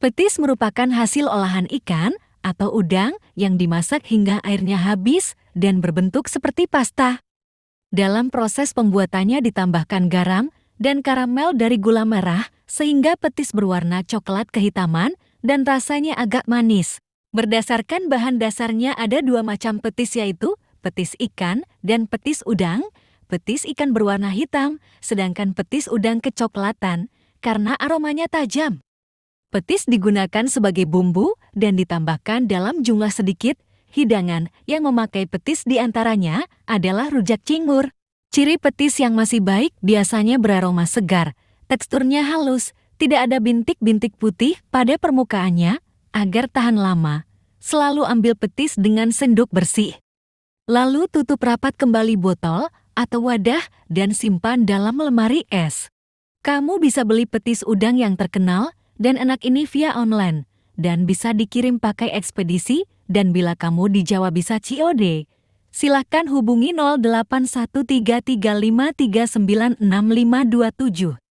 Petis merupakan hasil olahan ikan atau udang yang dimasak hingga airnya habis dan berbentuk seperti pasta. Dalam proses pembuatannya ditambahkan garam dan karamel dari gula merah sehingga petis berwarna coklat kehitaman dan rasanya agak manis. Berdasarkan bahan dasarnya ada dua macam petis yaitu petis ikan dan petis udang. Petis ikan berwarna hitam, sedangkan petis udang kecoklatan karena aromanya tajam. Petis digunakan sebagai bumbu dan ditambahkan dalam jumlah sedikit. Hidangan yang memakai petis di antaranya adalah rujak cingur. Ciri petis yang masih baik biasanya beraroma segar, teksturnya halus, tidak ada bintik-bintik putih pada permukaannya agar tahan lama. Selalu ambil petis dengan sendok bersih. Lalu tutup rapat kembali botol atau wadah dan simpan dalam lemari es. Kamu bisa beli petis udang yang terkenal dan anak ini via online, dan bisa dikirim pakai ekspedisi, dan bila kamu di Jawa bisa COD, silakan hubungi 081335396527.